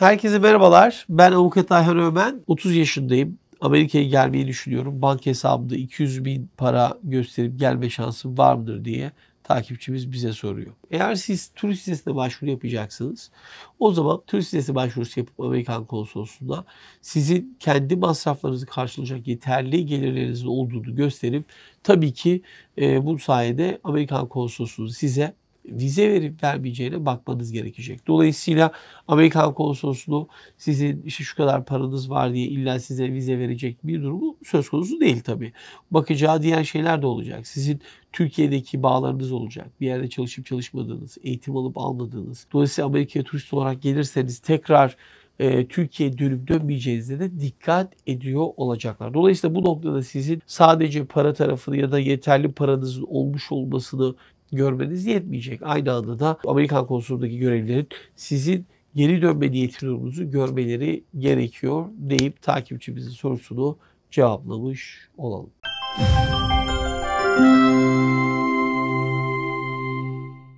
Herkese merhabalar. Ben Avukat Ayhan Ömen. 30 yaşındayım. Amerika'ya gelmeyi düşünüyorum. Banka hesabımda 200 bin para gösterip gelme şansım var mıdır diye takipçimiz bize soruyor. Eğer siz turist vizesine başvuru yapacaksınız o zaman turist vizesi başvurusu yapıp Amerikan konsolosluğuna sizin kendi masraflarınızı karşılayacak yeterli gelirlerinizin olduğunu gösterip tabii ki e, bu sayede Amerikan konsolosluğu size vize verip vermeyeceğine bakmanız gerekecek. Dolayısıyla Amerikan konsolosluğu sizin işte şu kadar paranız var diye illa size vize verecek bir durumu söz konusu değil tabii. Bakacağı diğer şeyler de olacak. Sizin Türkiye'deki bağlarınız olacak. Bir yerde çalışıp çalışmadığınız, eğitim alıp almadığınız. Dolayısıyla Amerika'ya turist olarak gelirseniz tekrar e, Türkiye'ye dönüp dönmeyeceğinize de dikkat ediyor olacaklar. Dolayısıyla bu noktada sizin sadece para tarafını ya da yeterli paranızın olmuş olmasını görmeniz yetmeyecek. Aynı anda da Amerikan konsolundaki görevlilerin sizin geri dönme niyeti durumunuzu görmeleri gerekiyor deyip takipçimizin sorusunu cevaplamış olalım.